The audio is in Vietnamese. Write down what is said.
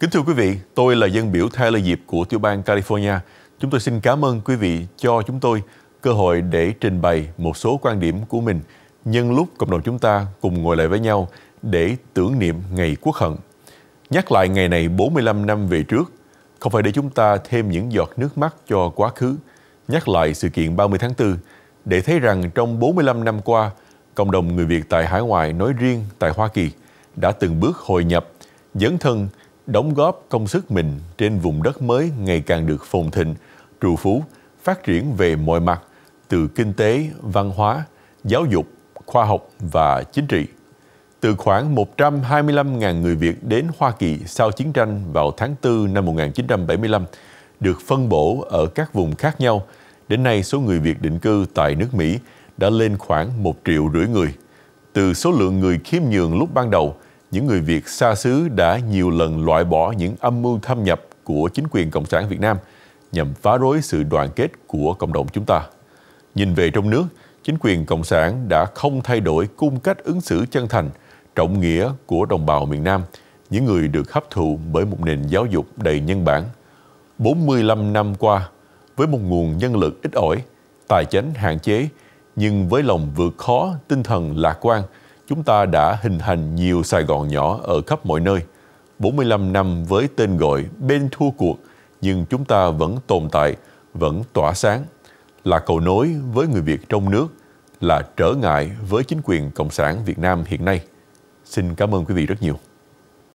Kính thưa quý vị, tôi là dân biểu Tyler Diệp của tiểu bang California. Chúng tôi xin cảm ơn quý vị cho chúng tôi cơ hội để trình bày một số quan điểm của mình nhân lúc cộng đồng chúng ta cùng ngồi lại với nhau để tưởng niệm ngày quốc hận. Nhắc lại ngày này 45 năm về trước, không phải để chúng ta thêm những giọt nước mắt cho quá khứ, nhắc lại sự kiện 30 tháng 4 để thấy rằng trong 45 năm qua, cộng đồng người Việt tại hải ngoại nói riêng tại Hoa Kỳ đã từng bước hội nhập, dấn thân đóng góp công sức mình trên vùng đất mới ngày càng được phồn thịnh, trù phú, phát triển về mọi mặt, từ kinh tế, văn hóa, giáo dục, khoa học và chính trị. Từ khoảng 125.000 người Việt đến Hoa Kỳ sau chiến tranh vào tháng 4 năm 1975 được phân bổ ở các vùng khác nhau. Đến nay, số người Việt định cư tại nước Mỹ đã lên khoảng 1 triệu rưỡi người. Từ số lượng người khiêm nhường lúc ban đầu, những người Việt xa xứ đã nhiều lần loại bỏ những âm mưu thâm nhập của chính quyền Cộng sản Việt Nam nhằm phá rối sự đoàn kết của cộng đồng chúng ta. Nhìn về trong nước, chính quyền Cộng sản đã không thay đổi cung cách ứng xử chân thành, trọng nghĩa của đồng bào miền Nam, những người được hấp thụ bởi một nền giáo dục đầy nhân bản. 45 năm qua, với một nguồn nhân lực ít ỏi, tài chính hạn chế, nhưng với lòng vượt khó, tinh thần lạc quan – chúng ta đã hình thành nhiều Sài Gòn nhỏ ở khắp mọi nơi. 45 năm với tên gọi bên thua cuộc, nhưng chúng ta vẫn tồn tại, vẫn tỏa sáng, là cầu nối với người Việt trong nước, là trở ngại với chính quyền Cộng sản Việt Nam hiện nay. Xin cảm ơn quý vị rất nhiều.